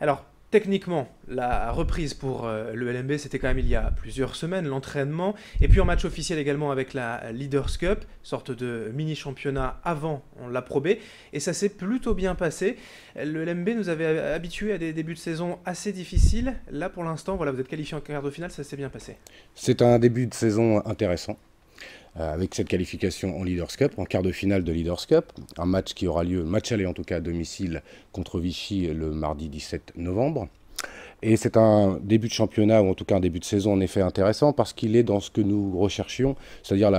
Alors, Techniquement, la reprise pour euh, le LMB, c'était quand même il y a plusieurs semaines, l'entraînement. Et puis un match officiel également avec la Leaders Cup, sorte de mini-championnat avant, on l'a probé. Et ça s'est plutôt bien passé. Le LMB nous avait habitués à des débuts de saison assez difficiles. Là, pour l'instant, voilà, vous êtes qualifié en quart de finale, ça s'est bien passé. C'est un début de saison intéressant. Euh, avec cette qualification en Leaders Cup, en quart de finale de Leaders Cup, un match qui aura lieu, match aller en tout cas à domicile contre Vichy le mardi 17 novembre. Et c'est un début de championnat, ou en tout cas un début de saison en effet intéressant, parce qu'il est dans ce que nous recherchions, c'est-à-dire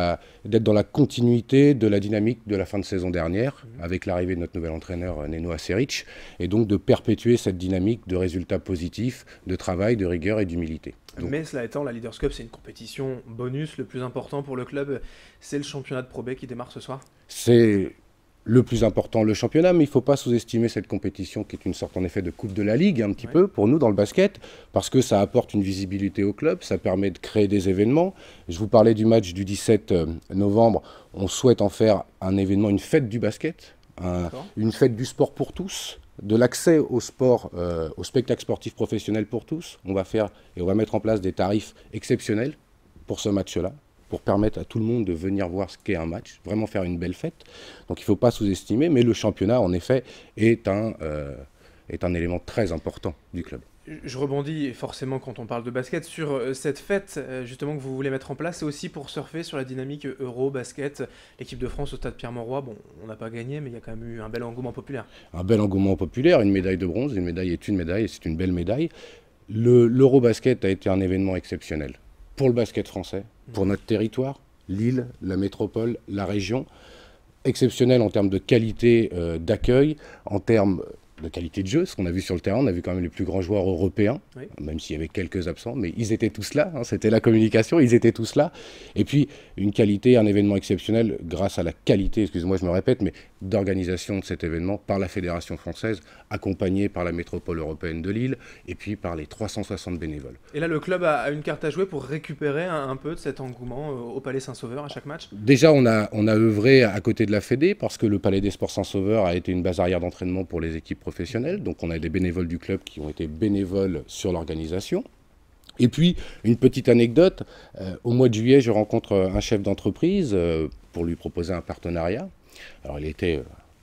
d'être dans la continuité de la dynamique de la fin de saison dernière, mhm. avec l'arrivée de notre nouvel entraîneur euh, Neno Aseric, et donc de perpétuer cette dynamique de résultats positifs, de travail, de rigueur et d'humilité. Mais cela étant, la Leaders Cup, c'est une compétition bonus. Le plus important pour le club, c'est le championnat de Pro B qui démarre ce soir le plus important, le championnat, mais il ne faut pas sous-estimer cette compétition qui est une sorte en effet de coupe de la Ligue, un petit peu, pour nous dans le basket, parce que ça apporte une visibilité au club, ça permet de créer des événements. Je vous parlais du match du 17 euh, novembre, on souhaite en faire un événement, une fête du basket, une fête du sport pour tous, de l'accès au sport, euh, au spectacle sportif professionnel pour tous. On va faire et on va mettre en place des tarifs exceptionnels pour ce match-là, pour permettre à tout le monde de venir voir ce qu'est un match, vraiment faire une belle fête. Donc il ne faut pas sous-estimer, mais le championnat, en effet, est un, euh, est un élément très important du club. Je rebondis forcément quand on parle de basket sur euh, cette fête euh, justement que vous voulez mettre en place. C'est aussi pour surfer sur la dynamique euro-basket. L'équipe de France au stade Pierre-Mauroy, bon, on n'a pas gagné, mais il y a quand même eu un bel engouement populaire. Un bel engouement populaire, une médaille de bronze, une médaille est une médaille c'est une belle médaille. L'euro-basket a été un événement exceptionnel pour le basket français, pour notre territoire, l'île, la métropole, la région, exceptionnel en termes de qualité euh, d'accueil, en termes de qualité de jeu. Ce qu'on a vu sur le terrain, on a vu quand même les plus grands joueurs européens, même s'il y avait quelques absents, mais ils étaient tous là. Hein, c'était la communication, ils étaient tous là. Et puis, une qualité, un événement exceptionnel, grâce à la qualité, excusez moi je me répète, mais d'organisation de cet événement par la Fédération française, accompagnée par la métropole européenne de Lille, et puis par les 360 bénévoles. Et là, le club a une carte à jouer pour récupérer un, peu de cet engouement euh, au Palais Saint-Sauveur à chaque match Déjà, on a, on a œuvré à côté de la Fédé, parce que le Palais des Sports Saint-Sauveur a été une base arrière d'entraînement pour les équipes donc on a des bénévoles du club qui ont été bénévoles sur l'organisation. Et puis, une petite anecdote, euh, au mois de juillet, je rencontre un chef d'entreprise euh, pour lui proposer un partenariat. Alors il était euh,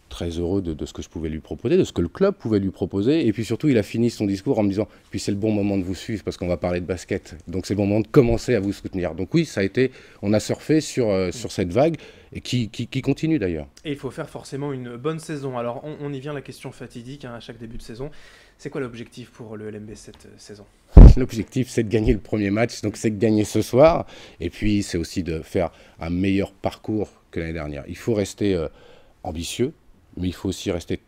très heureux de, ce que je pouvais lui proposer, de ce que le club pouvait lui proposer. Et puis surtout, il a fini son discours en me disant, puis c'est le bon moment de vous suivre parce qu'on va parler de basket. Donc c'est le bon moment de commencer à vous soutenir. Donc oui, ça a été, on a surfé sur, euh, sur cette vague et qui, qui, continue d'ailleurs. Et il faut faire forcément une bonne saison. Alors on, y vient la question fatidique hein, à chaque début de saison. C'est quoi l'objectif pour le LMB cette euh, saison L'objectif, c'est de gagner le premier match, donc c'est de gagner ce soir. Et puis c'est aussi de faire un meilleur parcours que l'année dernière. Il faut rester euh, ambitieux, mais il faut aussi rester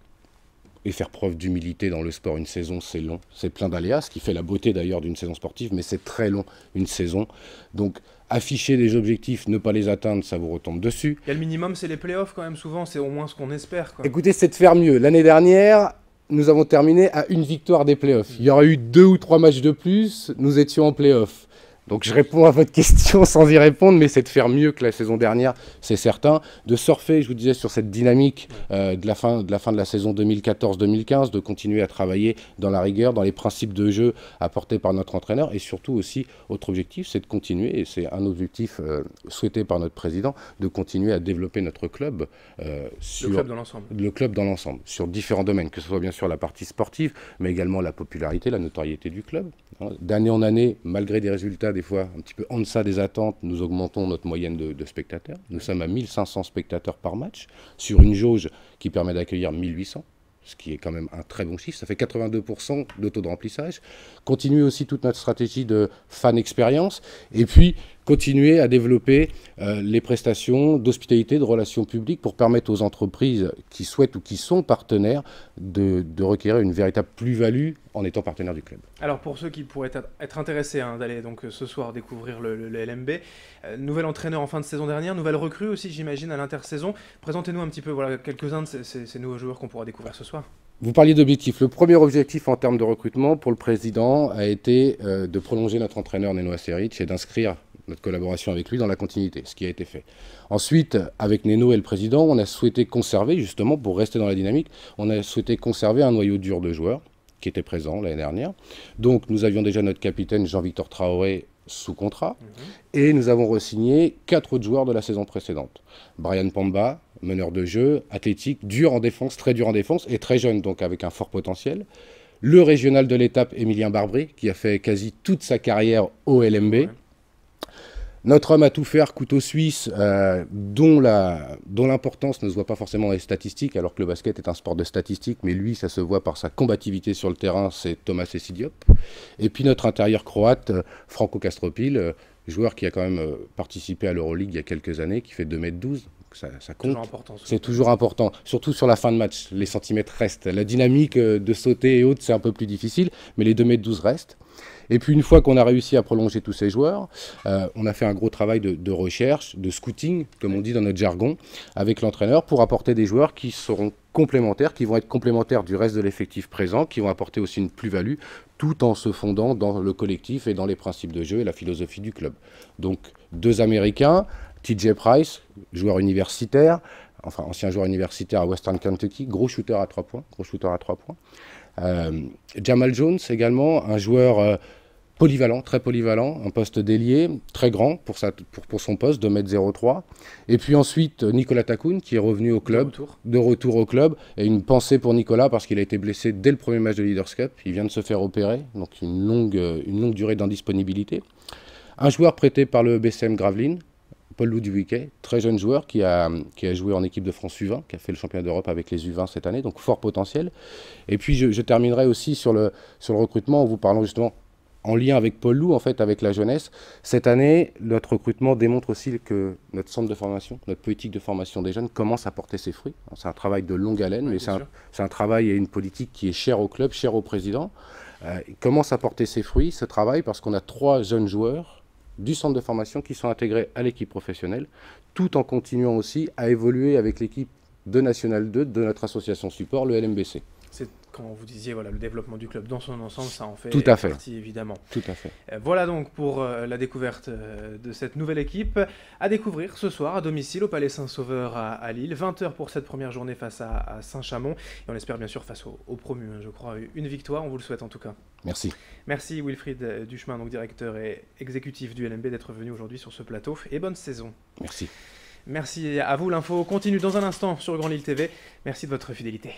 et faire preuve d'humilité dans le sport. Une saison, c'est long, c'est plein d'aléas, ce qui fait la beauté d'ailleurs d'une saison sportive, mais c'est très long, une saison. Donc, afficher des objectifs, ne pas les atteindre, ça vous retombe dessus. Et le minimum, c'est les playoffs quand même, souvent, c'est au moins ce qu'on espère. Écoutez, c'est de faire mieux. L'année dernière, nous avons terminé à une victoire des playoffs. Il y aurait eu deux ou trois matchs de plus, nous étions en playoffs. Donc je réponds à votre question sans y répondre, mais c'est de faire mieux que la saison dernière, c'est certain. De surfer, je vous disais, sur cette dynamique euh, de, la fin, de la fin de la saison 2014-2015, de continuer à travailler dans la rigueur, dans les principes de jeu apportés par notre entraîneur. Et surtout aussi, autre objectif, c'est de continuer, et c'est un objectif euh, souhaité par notre président, de continuer à développer notre club. Euh, sur, le club dans l'ensemble. Le club dans l'ensemble, sur différents domaines, que ce soit bien sûr la partie sportive, mais également la popularité, la notoriété du club. Hein. D'année en année, malgré des résultats des fois un petit peu en deçà des attentes, nous augmentons notre moyenne de, de spectateurs. Nous sommes à 1500 spectateurs par match sur une jauge qui permet d'accueillir 1800 ce qui est quand même un très bon chiffre. Ça fait 82% de taux de remplissage. Continuer aussi toute notre stratégie de fan expérience. Et puis, continuer à développer euh, les prestations d'hospitalité, de relations publiques pour permettre aux entreprises qui souhaitent ou qui sont partenaires de, requérir une véritable plus-value en étant partenaire du club. Alors pour ceux qui pourraient être intéressés hein, d'aller donc euh, ce soir découvrir le, LMB, euh, nouvel entraîneur en fin de saison dernière, nouvelle recrue aussi j'imagine à l'intersaison. Présentez-nous un petit peu voilà quelques-uns de ces, nouveaux joueurs qu'on pourra découvrir ce soir. Vous parliez d'objectifs. Le premier objectif en termes de recrutement pour le président a été de prolonger notre entraîneur Neno Aseric et d'inscrire notre collaboration avec lui dans la continuité, ce qui a été fait. Ensuite, avec Neno et le président, on a souhaité conserver, justement, pour rester dans la dynamique, on a souhaité conserver un noyau dur de joueurs qui était présent l'année dernière. Donc nous avions déjà notre capitaine Jean-Victor Traoré sous contrat mhm. et nous avons re-signé quatre autres joueurs de la saison précédente. Brian Pamba, meneur de jeu, athlétique, dur en défense, très dur en défense et très jeune donc avec un fort potentiel. Le régional de l'étape, Émilien Barbry, qui a fait quasi toute sa carrière au LMB. Notre homme à tout faire, couteau suisse, euh, dont l'importance ne se voit pas forcément dans les statistiques, alors que le basket est un sport de statistiques, mais lui, ça se voit par sa combativité sur le terrain, c'est Thomas Essidiop. Et puis notre intérieur croate, euh, Franco Castropil, euh, joueur qui a quand même euh, participé à l'Euroleague il y a quelques années, qui fait 2m12, ça, ça, compte. C'est toujours, important, surtout sur la fin de match, les centimètres restent. La dynamique de sauter et autres, c'est un peu plus difficile, mais les 2 mètres 12 restent. Et puis une fois qu'on a réussi à prolonger tous ces joueurs, euh, on a fait un gros travail de, recherche, de scouting, comme on dit dans notre jargon, avec l'entraîneur pour apporter des joueurs qui seront complémentaires, qui vont être complémentaires du reste de l'effectif présent, qui vont apporter aussi une plus-value, tout en se fondant dans le collectif et dans les principes de jeu et la philosophie du club. Donc deux Américains, TJ Price, joueur universitaire, enfin ancien joueur universitaire à Western Kentucky, gros shooter à trois points, gros shooter à trois points. Euh, Jamal Jones également, un joueur euh, polyvalent, très polyvalent, un poste d'ailier, très grand pour, son poste, 2m03. Et puis ensuite, euh, Nicolas Tacoun qui est revenu au club, de retour, au club, et une pensée pour Nicolas, parce qu'il a été blessé dès le premier match de Leaders Cup, il vient de se faire opérer, donc une longue, euh, durée d'indisponibilité. Un joueur prêté par le BCM Gravelines, Paul Ludwiquet, très jeune joueur qui a, joué en équipe de France U20, qui a fait le championnat d'Europe avec les U20 cette année, donc fort potentiel. Et puis je, terminerai aussi sur le, sur le recrutement en vous parlant justement en lien avec Paul Lou, en fait, avec la jeunesse. Cette année, notre recrutement démontre aussi que notre centre de formation, notre politique de formation des jeunes commence à porter ses fruits. C'est un travail de longue haleine, mais c'est un, travail et une politique qui est chère au club, chère au président. Euh, il commence à porter ses fruits, ce travail, parce qu'on a trois jeunes joueurs du centre de formation qui sont intégrés à l'équipe professionnelle, tout en continuant aussi à évoluer avec l'équipe de National 2 de notre association support, le LMBC vous disiez voilà, le développement du club dans son ensemble, ça en fait, partie évidemment. Tout à fait. Euh, voilà donc pour euh, la découverte euh, de cette nouvelle équipe à découvrir ce soir à domicile au Palais Saint-Sauveur à, Lille. 20h pour cette première journée face à, Saint-Chamond. Et on espère bien sûr face au, promu, hein, je crois, une victoire. On vous le souhaite en tout cas. Merci. Merci Wilfried Duchemin, donc directeur et exécutif du LMB, d'être venu aujourd'hui sur ce plateau. Et bonne saison. Merci. Merci à vous. L'info continue dans un instant sur Grand Lille TV. Merci de votre fidélité.